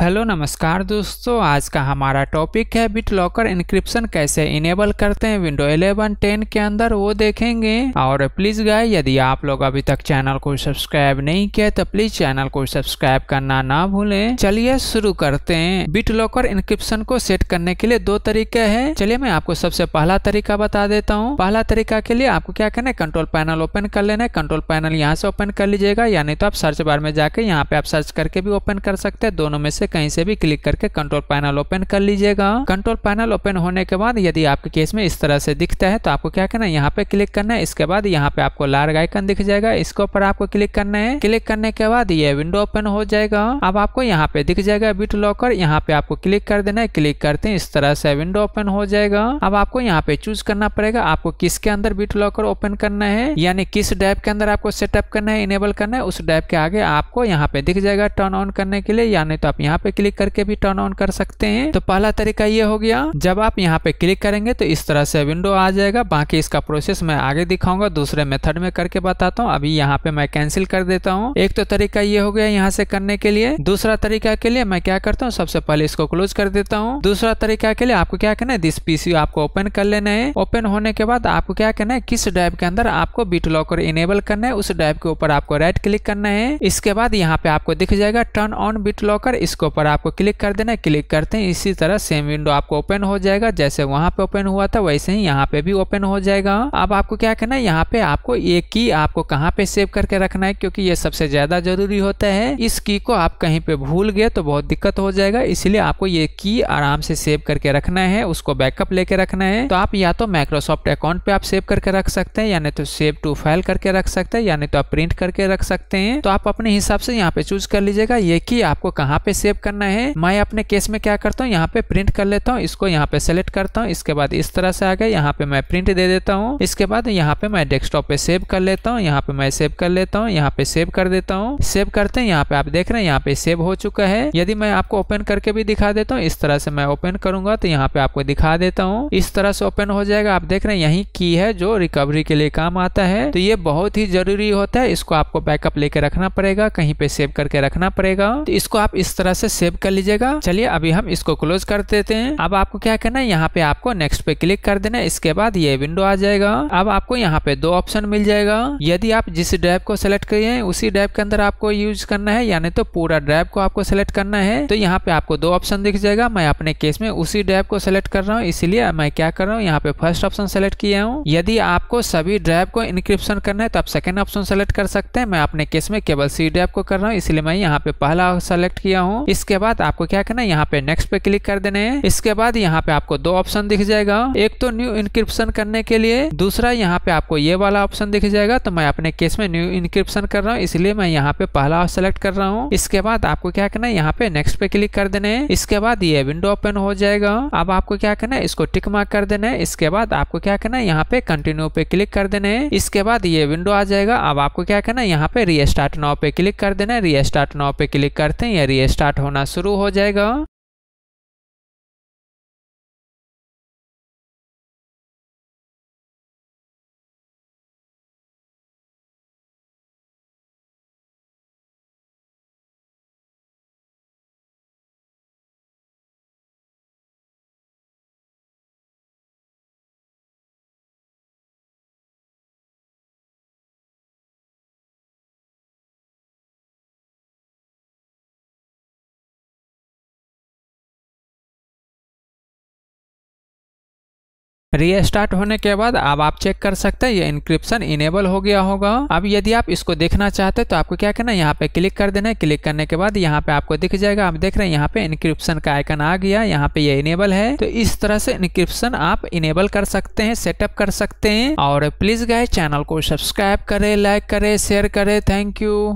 hello नमस्कार दोस्तों आज का हमारा टॉपिक है बिट लॉकर इंक्रिप्शन कैसे इनेबल करते हैं विंडो 11 10 के अंदर वो देखेंगे और प्लीज गाय यदि आप लोग अभी तक चैनल को सब्सक्राइब नहीं किया तो प्लीज चैनल को सब्सक्राइब करना ना भूलें चलिए शुरू करते हैं बिट लॉकर इंक्रिप्शन को सेट करने के लिए दो तरीके है चलिए मैं आपको सबसे पहला तरीका बता देता हूँ पहला तरीका के लिए आपको क्या करना है कंट्रोल पैनल ओपन कर लेना है कंट्रोल पैनल यहाँ से ओपन कर लीजिएगा यानी तो आप सर्च बार में जाके यहाँ पे आप सर्च करके भी ओपन कर सकते हैं दोनों में से से कहीं से भी क्लिक करके कंट्रोल पैनल ओपन कर लीजिएगा कंट्रोल पैनल ओपन होने के बाद यदि आपके केस में इस तरह से दिखता है तो आपको क्या करना है यहाँ पे क्लिक करना है इसके बाद यहाँ पे आपको लार्ग आइकन दिख जाएगा इसके ऊपर आपको क्लिक करना है क्लिक करने के बाद ये विंडो ओपन हो जाएगा अब आपको यहाँ पे दिख जाएगा बिट लॉकर यहाँ पे आपको क्लिक कर देना है क्लिक करते हैं इस तरह से विंडो ओपन हो जाएगा अब आपको यहाँ पे चूज करना पड़ेगा आपको किसके अंदर बिट लॉकर ओपन करना है यानी किस डैप के अंदर आपको सेटअप करना है इनेबल करना है उस डैप के आगे आपको यहाँ पे दिख जाएगा टर्न ऑन करने के लिए यानी तो आप यहाँ यहाँ पे क्लिक करके भी टर्न ऑन कर सकते हैं तो पहला तरीका ये हो गया जब आप यहाँ पे क्लिक करेंगे तो इस तरह से विंडो आ जाएगा बाकी इसका प्रोसेस मैं आगे दिखाऊंगा दूसरे मेथड में करके बताता हूँ अभी यहाँ पे मैं कैंसिल कर देता हूँ एक तो तरीका ये हो गया यहाँ से करने के लिए दूसरा तरीका के लिए मैं क्या करता हूँ सबसे पहले इसको क्लोज कर देता हूँ दूसरा तरीका के लिए आपको क्या करना है दिस पीसी आपको ओपन कर लेना है ओपन होने के बाद आपको क्या करना है किस ड्राइव के अंदर आपको बीट लॉकर इनेबल करना है उस ड्राइव के ऊपर आपको राइट क्लिक करना है इसके बाद यहाँ पे आपको दिख जाएगा टर्न ऑन बीट लॉकर इसको इसके ऊपर आपको क्लिक कर देना क्लिक करते हैं इसी तरह सेम विंडो आपको ओपन हो जाएगा जैसे वहाँ पे ओपन हुआ था वैसे ही यहाँ पे भी ओपन हो जाएगा अब आपको क्या करना है यहाँ पे आपको ये की आपको कहाँ पे सेव करके रखना है क्योंकि ये सबसे ज्यादा जरूरी होता है इस की को आप कहीं पे भूल गए तो बहुत दिक्कत हो जाएगा इसलिए आपको ये की आराम से सेव करके रखना है उसको बैकअप लेके रखना है तो आप या तो माइक्रोसॉफ्ट अकाउंट पे आप सेव करके रख सकते हैं यानी तो सेव टू फाइल करके रख सकते हैं यानी तो आप प्रिंट करके रख सकते हैं तो आप अपने हिसाब से यहाँ पे चूज कर लीजिएगा ये की आपको कहाँ पे सेव सेव करना है मैं अपने केस में क्या करता हूँ यहाँ पे प्रिंट कर लेता हूँ इसको यहाँ पे सेलेक्ट करता हूँ इसके बाद इस तरह से आ गया यहाँ पे मैं प्रिंट दे देता हूँ इसके बाद यहाँ पे मैं डेस्कटॉप पे सेव कर लेता हूँ यहाँ पे मैं सेव कर लेता हूँ यहाँ पे सेव कर देता हूँ सेव करते हैं यहाँ पे आप देख रहे हैं यहाँ पे सेव हो चुका है यदि मैं आपको ओपन करके भी दिखा देता हूँ इस तरह से मैं ओपन करूंगा तो यहाँ पे आपको दिखा देता हूँ इस तरह से ओपन हो जाएगा आप देख रहे हैं यही की है जो रिकवरी के लिए काम आता है तो ये बहुत ही जरूरी होता है इसको आपको बैकअप लेके रखना पड़ेगा कहीं पे सेव करके रखना पड़ेगा तो इसको आप इस तरह से से सेव कर लीजिएगा चलिए अभी हम इसको क्लोज कर देते हैं अब आपको क्या करना है यहाँ पे आपको नेक्स्ट पे क्लिक कर देना है इसके बाद ये विंडो आ जाएगा अब आपको यहाँ पे दो ऑप्शन मिल जाएगा यदि आप जिस ड्राइव को सिलेक्ट करिए उसी ड्राइव के अंदर आपको यूज करना है यानी तो पूरा ड्राइव को आपको सिलेक्ट करना है तो यहाँ पे आपको दो ऑप्शन दिख जाएगा मैं अपने केस में उसी ड्राइव को सिलेक्ट कर रहा हूँ इसलिए मैं क्या कर रहा हूँ यहाँ पे फर्स्ट ऑप्शन सेलेक्ट किया हूँ यदि आपको सभी ड्राइव को इंक्रिप्शन करना है तो आप सेकेंड ऑप्शन सेलेक्ट कर सकते हैं मैं अपने केस में केवल सी ड्राइव को कर रहा हूँ इसलिए मैं यहाँ पे पहला सेलेक्ट किया हूँ इसके बाद आपको क्या करना है यहाँ पे नेक्स्ट पे क्लिक कर देने इसके बाद यहाँ पे आपको दो ऑप्शन दिख जाएगा एक तो न्यू इंक्रिप्शन करने के लिए दूसरा यहाँ पे आपको ये वाला ऑप्शन दिख जाएगा तो मैं अपने केस में न्यू इंक्रिप्शन कर रहा हूँ इसलिए मैं यहाँ पे पहला सेलेक्ट कर रहा हूँ इसके बाद आपको क्या करना है यहाँ पे नेक्स्ट पे क्लिक कर देने इसके बाद ये विंडो ओपन हो जाएगा अब आपको क्या करना है इसको टिक मार्क कर देना है इसके बाद आपको क्या करना है यहाँ पे कंटिन्यू पे क्लिक कर देने इसके बाद ये विंडो आ जाएगा अब आपको क्या करना है यहाँ पे रीस्टार्ट नाव पे क्लिक कर देना है रीस्टार्ट नाव पे क्लिक करते हैं या रीस्टार्ट होना शुरू हो जाएगा रीस्टार्ट होने के बाद अब आप चेक कर सकते हैं ये इंक्रिप्शन इनेबल हो गया होगा अब यदि आप इसको देखना चाहते हैं तो आपको क्या करना है यहाँ पे क्लिक कर देना है क्लिक करने के बाद यहाँ पे आपको दिख जाएगा आप देख रहे हैं यहाँ पे इंक्रिप्शन का आइकन आ गया यहाँ पे ये इनेबल है तो इस तरह से इंक्रिप्शन आप इनेबल कर सकते हैं सेटअप कर सकते हैं और प्लीज गाय चैनल को सब्सक्राइब करे लाइक करे शेयर करे थैंक यू